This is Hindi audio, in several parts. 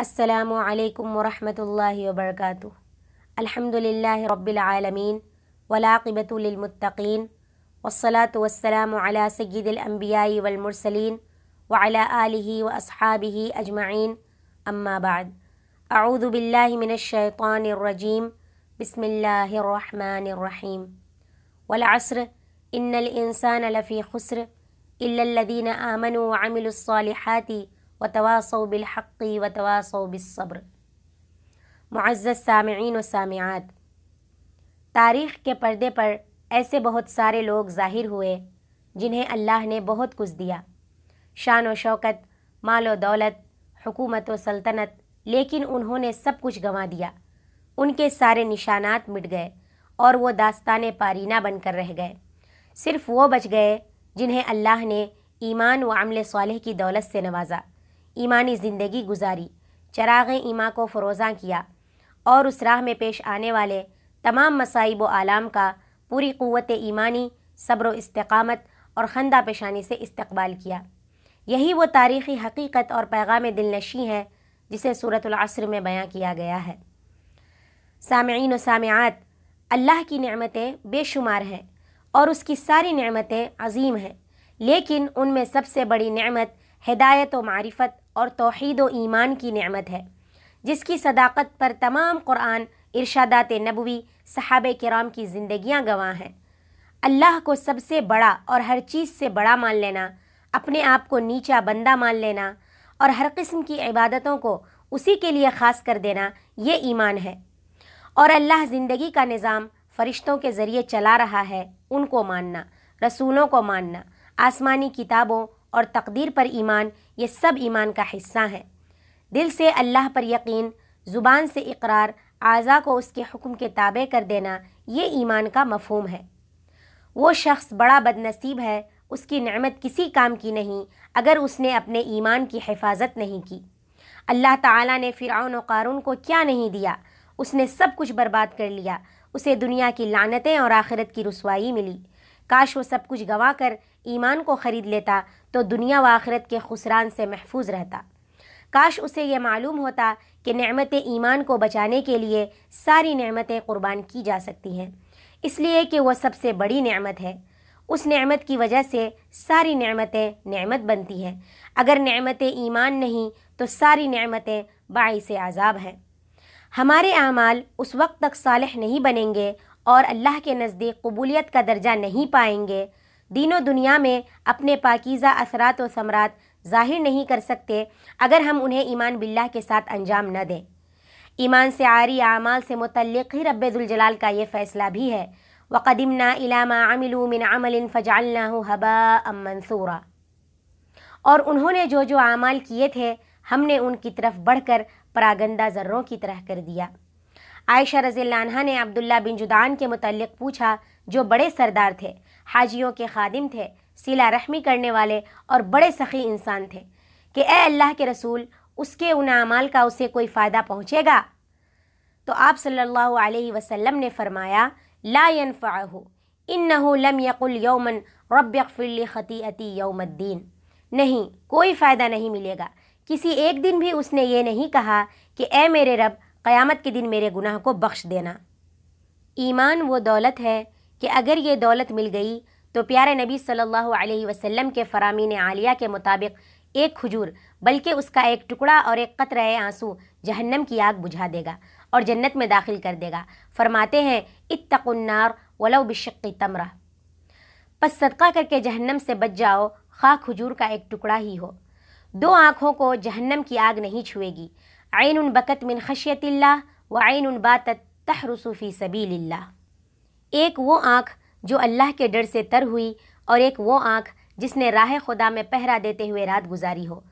السلام عليكم ورحمة الله وبركاته الحمد لله رب العالمين والعاقبة للمتقين والصلاة والسلام على سيد الأنبياء والمرسلين وعلى آله وأصحابه أجمعين أما بعد أعوذ بالله من الشيطان الرجيم بسم الله الرحمن الرحيم والعصر إن الإنسان لفي خسر إلا الذين آمنوا وعملوا الصالحات वतवा बिलहक़ी वतवा बिसब्र मुआज़ सामीन सामियात तारीख़ के पर्दे पर ऐसे बहुत सारे लोग ज़ाहिर हुए जिन्हें अल्लाह ने बहुत कुछ दिया शान व शौकत माल व दौलत हुकूमत व सल्तनत लेकिन उन्होंने सब कुछ गंवा दिया उनके सारे निशानात मिट गए और वो दास्तान पारीना बनकर रह गए सिर्फ़ वो बच गए जिन्हें अल्लाह ने ईमान व अमल साल की दौलत से नवाजा ईमानी ज़िंदगी गुजारी चराग ईमा को फरोज़ा किया और उस राह में पेश आने वाले तमाम मसाइब आलाम का पूरी क़वत ईमानी सब्र इस्तकामत और खंदा पेशानी से इस्तकबाल किया यही वो तारीख़ी हकीकत और पैगाम दिलनशी है जिसे असर में बयाँ किया गया है सामीन सामयात अल्लाह की नमतें बेशुमार हैं और उसकी सारी नमतें अजीम हैं लेकिन उनमें सबसे बड़ी नमत हिदायत व मारिफत और तोहद व ईमान की नमत है जिसकी सदाकत पर तमाम कुरान इरशादात नबवी सहाब कराम की ज़िंदियाँ गवाह हैं अल्लाह को सबसे बड़ा और हर चीज़ से बड़ा मान लेना अपने आप को नीचा बंदा मान लेना और हर किस्म की इबादतों को उसी के लिए ख़ास कर देना ये ईमान है और अल्लाह ज़िंदगी का निज़ाम फ़रिश्तों के ज़रिए चला रहा है उनको मानना रसूलों को मानना आसमानी किताबों और तकदीर पर ईमान ये सब ईमान का हिस्सा हैं दिल से अल्लाह पर यकीन ज़ुबान से इकरार आज़ा को उसके हुक्म के ताबे कर देना ये ईमान का मफहम है वो शख्स बड़ा बदनसीब है उसकी नमत किसी काम की नहीं अगर उसने अपने ईमान की हिफाजत नहीं की अल्लाह ताला ने फ़िरौन कारून को क्या नहीं दिया उसने सब कुछ बर्बाद कर लिया उसे दुनिया की लानतें और आखिरत की रसवाई मिली काश वो सब कुछ गंवा कर ईमान को ख़रीद लेता तो दुनिया व आखिरत के खुसरान से महफूज रहता काश उसे यह मालूम होता कि नमत ईमान को बचाने के लिए सारी नमतें क़ुरबान की जा सकती हैं इसलिए कि वह सबसे बड़ी नमत है उस नमत की वजह से सारी नमतें नमत बनती हैं अगर नमत ईमान नहीं तो सारी नमतें बाईस आज़ाब हैं हमारे अमाल उस वक्त तक सालह नहीं बनेंगे और अल्लाह के नज़दीक कबूलियत का दर्जा नहीं पाएंगे दीनों दुनिया में अपने पाकिज़ा असरात व समरात ज़ाहिर नहीं कर सकते अगर हम उन्हें ईमान बिल्ला के साथ अंजाम न दें ईमान से आरी आमाल से मुतलक़ ही रब्ज़ुलजलाल का ये फ़ैसला भी है वक़दमना इलामा फ़जालना हबा मंसूरा और उन्होंने जो जो अमाल किए थे हमने उनकी तरफ बढ़कर परागंदा जर्रों की तरह कर दिया आयशा रजील्ला ने अब्दुल्ला बिन जुदान के मतलब पूछा जो बड़े सरदार थे हाजियों के खादिम थे सिला रहमी करने वाले और बड़े सखी इंसान थे कि ए अल्लाह के रसूल उसके उन अमाल का उसे कोई फ़ायदा पहुँचेगा तो आप सल्लल्लाहु अलैहि वसल्लम ने फरमाया ला यनफ़ाहू इन्नहु लम यकुल यौमन रब्बिल ख़तीअती यौमद्दीन नहीं कोई फ़ायदा नहीं मिलेगा किसी एक दिन भी उसने ये नहीं कहा कि ए मेरे रब क़यामत के दिन मेरे गुनाह को बख्श देना ईमान वो दौलत है कि अगर ये दौलत मिल गई तो प्यारे नबी सल्लल्लाहु अलैहि वसल्लम के फ़रामीन आलिया के मुताबिक एक खजूर बल्कि उसका एक टुकड़ा और एक कतरा आंसू जहन्नम की आग बुझा देगा और जन्नत में दाखिल कर देगा फरमाते हैं इतकुन्नार वलो बिशक्की तमरा पस सदका करके जहन्नम से बच जाओ खा खजूर का एक टुकड़ा ही हो दो आँखों को जहन्नम की आग नहीं छुएगी आयन बकत मिन खशियत व आयन बात तहरसूफ़ी सबील्ला एक वो आँख जो अल्लाह के डर से तर हुई और एक वो आँख जिसने राह खुदा में पहरा देते हुए रात गुजारी हो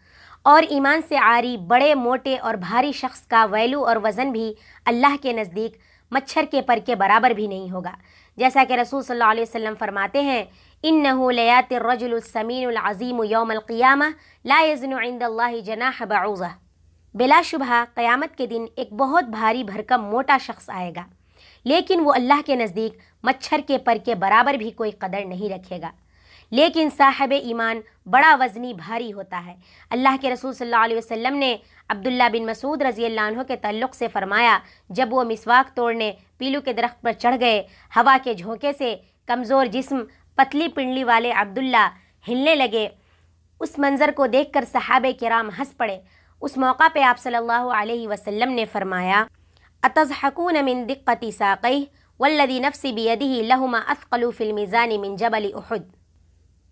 और ईमान से आरी बड़े मोटे और भारी शख्स का वैलू और वज़न भी अल्लाह के नज़दीक मच्छर के पर के बराबर भी नहीं होगा जैसा कि रसूल सल्लल्लाहु अलैहि वसल्लम फरमाते हैं इन नयात रजुलसमीनज़ीम योमलक़ियाम लाजनल्ला जनाह बिलाशुबा क़यामत के दिन एक बहुत भारी भरकम मोटा शख्स आएगा लेकिन वो अल्लाह के नज़दीक मच्छर के पर के बराबर भी कोई कदर नहीं रखेगा लेकिन साहब ईमान बड़ा वज़नी भारी होता है अल्लाह के रसूल सल्लल्लाहु अलैहि वसल्लम ने अब्दुल्ला बिन मसूद रज़ी अल्लाह के तल्लुक़ से फ़रमाया जब वो मिसवाक तोड़ने पीलू के दरख्त पर चढ़ गए हवा के झोंके से कमज़ोर जिस्म पतली पिंडली वाले अब्दुल्ला हिलने लगे उस मंज़र को देखकर सहाब कराम हंस पड़े उस मौका पे आप सल्लल्लाहु अलैहि वसल्लम ने फरमाया अतजहकून मिन दिक्कती साक़ई वल्लदी नफ्सी बियदी लहुमा असकलू फिल्मिज़ानी मिन जबल उहद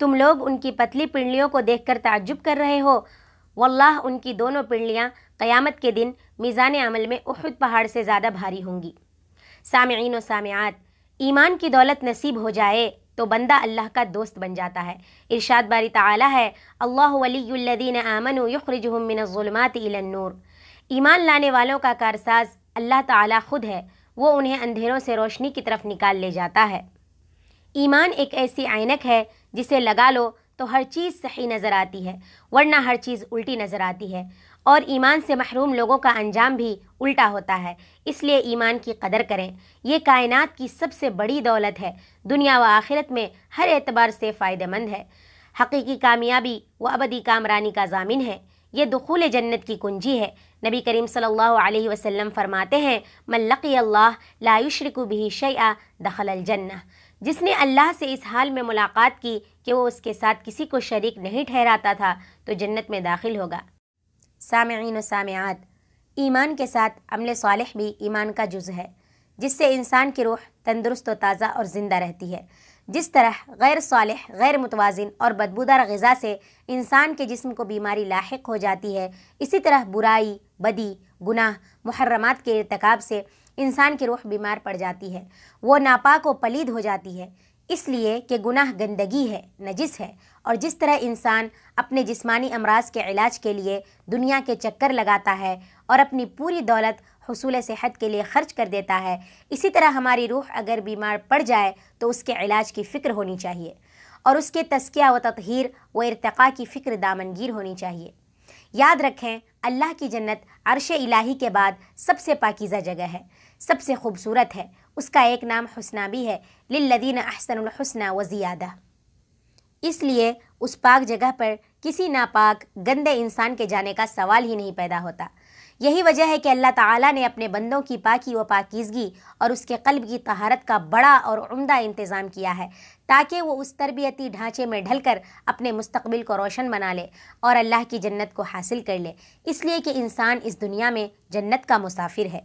तुम लोग उनकी पतली पिंडलियों को देखकर ताज्जुब कर रहे हो वल्लाह उनकी दोनों पिंडलियाँ क़यामत के दिन मीज़ान अमल में उहद पहाड़ से ज़्यादा भारी होंगी सामीन व ईमान की दौलत नसीब हो जाए तो बंदा अल्लाह का दोस्त बन जाता है इरशाद बारी तआला है अल्लाह वलीदीन आमन युखरजुमिनज़ुलमत ईमान लाने वालों का कारसाज अल्लाह ताला खुद है वो उन्हें अंधेरों से रोशनी की तरफ निकाल ले जाता है ईमान एक ऐसी आयनक है जिसे लगा लो तो हर चीज़ सही नज़र आती है वरना हर चीज़ उल्टी नज़र आती है और ईमान से महरूम लोगों का अंजाम भी उल्टा होता है इसलिए ईमान की कदर करें यह कायनात की सबसे बड़ी दौलत है दुनिया व आखिरत में हर एतबार से फ़ायदेमंद है हकीकी कामयाबी व अबदी कामरानी का जामिन है ये दखूल जन्नत की कुंजी है नबी करीम सल्लल्लाहु अलैहि वसल्लम फरमाते हैं मल्लक़ी अल्लाह लायुशरकु भी शया दखल जन्ना जिसने अल्लाह से इस हाल में मुलाकात की कि वो उसके साथ किसी को शरीक नहीं ठहराता था तो जन्नत में दाखिल होगा सामीन सामियात ईमान के साथ अमल साल भी ईमान का जुज़ है जिससे इंसान की रूह तंदुरुस्त व ताज़ा और ज़िंदा रहती है जिस तरह गैर साल गैर मुतवाज़न और बदबूदार गज़ा से इंसान के जिसम को बीमारी लाक हो जाती है इसी तरह बुराई बदी गुनाह मुहर्रमात के इरतकब से इंसान की रूह बीमार पड़ जाती है वो नापाक व पलीद हो जाती है इसलिए कि गुनाह गंदगी है नजिस है और जिस तरह इंसान अपने जिस्मानी अमराज के इलाज के लिए दुनिया के चक्कर लगाता है और अपनी पूरी दौलत हसूल सेहत के लिए ख़र्च कर देता है इसी तरह हमारी रूह अगर बीमार पड़ जाए तो उसके इलाज की फ़िक्र होनी चाहिए और उसके तस्किया व ततहीर व इरतक़ा की फ़िक्र दामनगीर होनी चाहिए याद रखें अल्लाह की जन्नत अरश इलाही के बाद सबसे पाकिज़ा जगह है सबसे खूबसूरत है उसका एक नाम हसना भी है लिल्लदीन अहसनहसना व ज़ियादा इसलिए उस पाक जगह पर किसी नापाक गंदे इंसान के जाने का सवाल ही नहीं पैदा होता यही वजह है कि अल्लाह ताला ने अपने बंदों की पाकी व पाकिजगी और उसके कल्ब की तहारत का बड़ा और उम्दा इंतज़ाम किया है ताकि वो उस तरबियती ढांचे में ढलकर अपने मुस्तबिल को रोशन बना ले और अल्लाह की जन्नत को हासिल कर ले इसलिए कि इंसान इस दुनिया में जन्नत का मुसाफिर है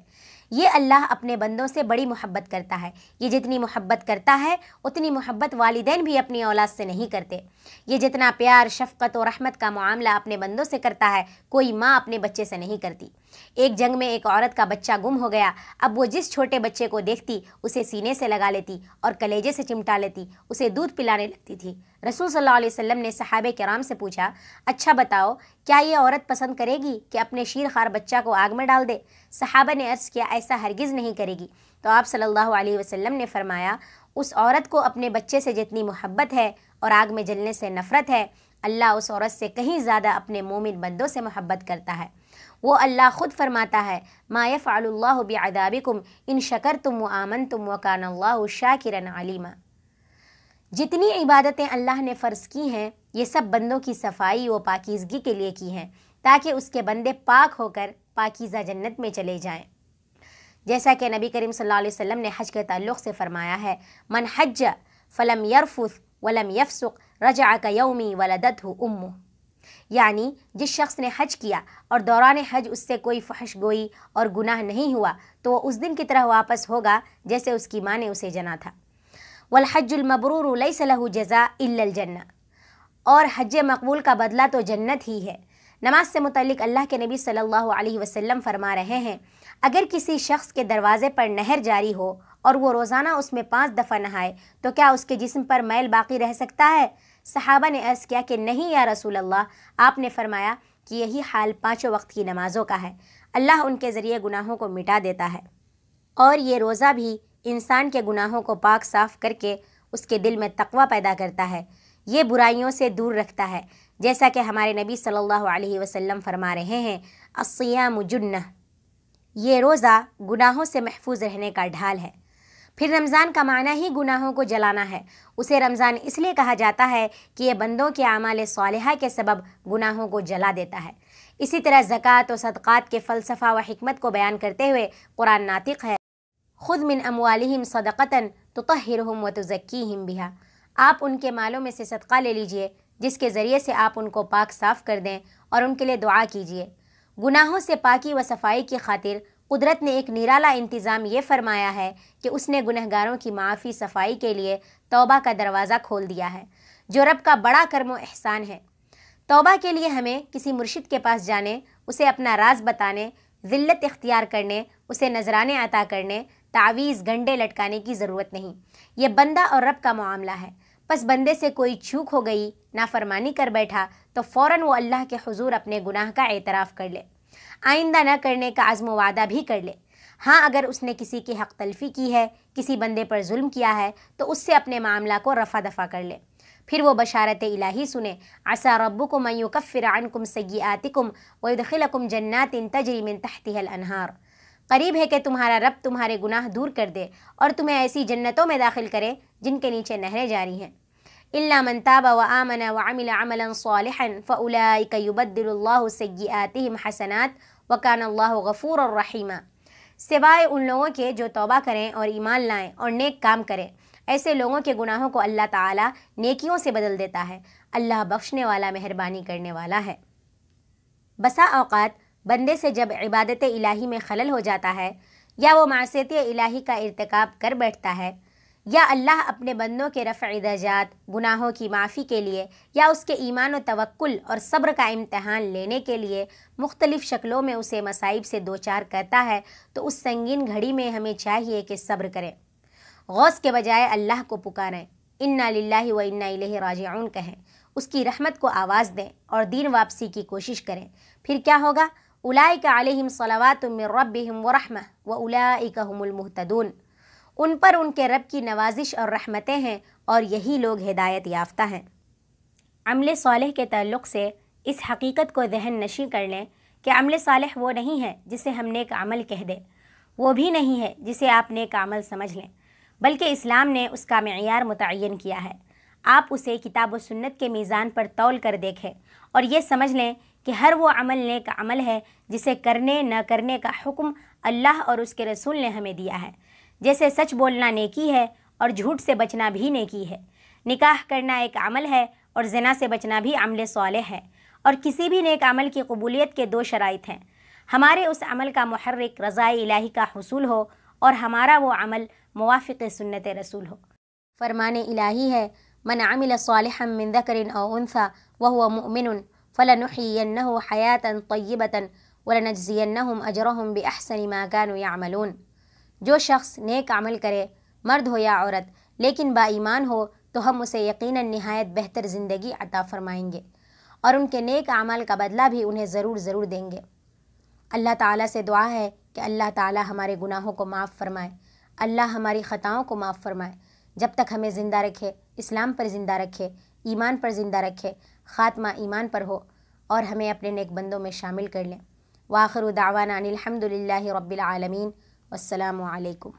ये अल्लाह अपने बंदों से बड़ी मोहब्बत करता है ये जितनी मोहब्बत करता है उतनी मोहब्बत वालदेन भी अपनी औलाद से नहीं करते ये जितना प्यार शफकत और रहमत का मामला अपने बंदों से करता है कोई माँ अपने बच्चे से नहीं करती एक जंग में एक औरत का बच्चा गुम हो गया अब वो जिस छोटे बच्चे को देखती उसे सीने से लगा लेती और कलेजे से चिमटा लेती उसे दूध पिलाने लगती थी रसूल सल्लल्लाहु अलैहि वसल्लम ने सहाब कराम से पूछा अच्छा बताओ क्या ये औरत पसंद करेगी कि अपने शीर खार बच्चा को आग में डाल दे सहाबा ने अर्ज़ किया ऐसा हरगिज़ नहीं करेगी तो आप सल्लल्लाहु अलैहि वसल्लम ने फरमाया उस औरत को अपने बच्चे से जितनी मोहब्बत है और आग में जलने से नफ़रत है अल्लाह उस औरत से कहीं ज़्यादा अपने मोमिन बंदों से मोहब्बत करता है वो अल्लाह ख़ुद फरमाता है माय फ़ाल्लाबाबिकुम इन शकर तुम व आमन तुम व कानल्ला शाकिरन आलिमा जितनी इबादतें अल्लाह ने फ़र्ज़ की हैं ये सब बंदों की सफाई व पाकिजगी के लिए की हैं ताकि उसके बंदे पाक होकर पाकिज़ा जन्नत में चले जाएँ जैसा कि नबी करीम सल्लल्लाहु ने हज के ताल्लुक़ से फ़रमाया है मन हज फ़लम यरफुस वलम यफसुख रजा का यौमी वलदत हो उम यानी जिस शख्स ने हज किया और दौरान हज उससे कोई फहश गोई और गुनाह नहीं हुआ तो वह उस दिन की तरह वापस होगा जैसे उसकी माँ ने उसे जना था वलहजुलमबरूर सलह जजा इल्लजन्ना और हज मकबूल का बदला तो जन्नत ही है नमाज से मुतलिक अल्लाह के नबी सल्लल्लाहु अलैहि वसल्लम फरमा रहे हैं अगर किसी शख्स के दरवाज़े पर नहर जारी हो और वो रोज़ाना उसमें पाँच दफ़ा नहाए तो क्या उसके जिस्म पर मैल बाकी रह सकता है सहाबा ने अर्ज़ किया कि नहीं या रसूल अल्लाह आपने फरमाया कि यही हाल पाँचों वक्त की नमाज़ों का है अल्लाह उनके ज़रिए गुनाहों को मिटा देता है और ये रोज़ा भी इंसान के गुनाहों को पाक साफ करके उसके दिल में तकवा पैदा करता है ये बुराइयों से दूर रखता है जैसा कि हमारे नबी सल्लल्लाहु अलैहि वसल्लम फरमा रहे हैं असयाम जुन्ना ये रोज़ा गुनाहों से महफूज रहने का ढाल है फिर रमज़ान का माना ही गुनाहों को जलाना है उसे रमज़ान इसलिए कहा जाता है कि यह बंदों के आमाल साल के सबब गुनाहों को जला देता है इसी तरह ज़क़़त और सदक़ात के फ़लसफ़ा व हमत को बयान करते हुए कुरान नातिक है ख़ुद मिन अमालिम सदक़ता तो हम व हम बिहा आप उनके मालों में से सदक़ा ले लीजिए जिसके ज़रिए से आप उनको पाक साफ़ कर दें और उनके लिए दुआ कीजिए गुनाहों से पाकि व सफाई की खातिर कुदरत ने एक निराला इंतज़ाम ये फरमाया है कि उसने गुनहगारों की माफ़ी सफाई के लिए तोबा का दरवाज़ा खोल दिया है जो रब का बड़ा कर्म एहसान है तोबा के लिए हमें किसी मुर्शिद के पास जाने उसे अपना राज बताने ज़िल्लत इख्तियार करने उसे नजराने अता करने तावीज़ गंडे लटकाने की ज़रूरत नहीं ये बंदा और रब का मामला है बस बंदे से कोई चूक हो गई नाफरमानी कर बैठा तो फ़ौर वो अल्लाह के हजूर अपने गुनाह का एतराफ़ कर ले आइंदा न करने का आज़म वादा भी कर ले हाँ अगर उसने किसी की हक तलफी की है किसी बंदे पर जुल्म किया है तो उससे अपने मामला को रफ़ा दफ़ा कर ले फिर वो बशारत इलाही सुने असा रब्बु को मयू कफ़िरान कुम सगी आतिकुम वदखिलकुम जन्नात इन तजरीमिन तहतिहल अनहार करीब है कि तुम्हारा रब तुम्हारे गुनाह दूर कर दे और तुम्हें ऐसी जन्नतों में दाखिल करे जिनके नीचे नहरें जारी हैं इल्लामन ताबा व आमन व अमिल अमलन सालिहन फ़लाइक युबद्दिल्लाह सय्यातिम हसनात वकान अल्लाह गफ़ूर और रहीमा सिवाय उन लोगों के जो तौबा करें और ईमान लाएं और नेक काम करें ऐसे लोगों के गुनाहों को अल्लाह ताला नेकियों से बदल देता है अल्लाह बख्शने वाला मेहरबानी करने वाला है बसा अवकात बंदे से जब इबादत इलाही में खलल हो जाता है या वो मासीत इलाही का इरतकब कर बैठता है या अल्लाह अपने बंदों के रफ़ दर्जात गुनाहों की माफ़ी के लिए या उसके ईमान व तवक्ल और सब्र का इम्तहान लेने के लिए मुख्तलिफ़ शक्लों में उसे मसाइब से दो चार करता है तो उस संगीन घड़ी में हमें चाहिए कि सब्र करें गौस के बजाय अल्लाह को पुकारें इन्ना लिल्लाह व इन्ना इलैहि राजिऊन कहें उसकी रहमत को आवाज़ दें और दीन वापसी की कोशिश करें फिर क्या होगा उलाइक अलैहिम सलावात मिन रब्बिहिम व रहमह व उलाइक हुमुल मुहतदून उन पर उनके रब की नवाजिश और रहमतें हैं और यही लोग हिदायत याफ्ता हैं अमल साल के तल्ल से इस हकीकत को जहन नशी कर लें कि अमल साल वो नहीं है जिसे हम नेक अमल कह दें वो भी नहीं है जिसे आप नेक अमल समझ लें बल्कि इस्लाम ने उसका मैार मुतन किया है आप उसे किताब सुन्नत के मीज़ान पर तोल कर देखें और ये समझ लें कि हर वो अमल नेक अमल है जिसे करने न करने का हुक्म अल्लाह और उसके रसूल ने हमें दिया है जैसे सच बोलना नेकी है और झूठ से बचना भी नेकी है निकाह करना एक अमल है और जना से बचना भी अमल साल है और किसी भी नेक अमल की कबूलियत के दो शराइ हैं हमारे उस अमल का महर्रिक रज़ा इलाही का हसूल हो और हमारा वो अमल मुआफ़ सुन्नत रसूल हो फरमान इलाही है मन अमिल सालहमिन दकरिन अनसा वह मुमिन हयातन तयबता वलनजियन अजरहम बहसन माकान यामलून जो शख्स नेक अमल करे मर्द हो या औरत लेकिन बाईमान हो तो हम उसे यकीनन नहायत बेहतर ज़िंदगी अता फरमाएंगे और उनके नेक अमाल का बदला भी उन्हें ज़रूर ज़रूर देंगे अल्लाह ताला से दुआ है कि अल्लाह ताला हमारे गुनाहों को माफ़ फरमाए अल्लाह हमारी ख़ताओं को माफ़ फरमाए जब तक हमें ज़िंदा रखे इस्लाम पर ज़िंदा रखे ईमान पर ज़िंदा रखे ख़ात्मा ईमान पर हो और हमें अपने नेक बंदों में शामिल कर लें वाखर दावाना अनिलहमदिल्ला रबालमीन والسلام عليكم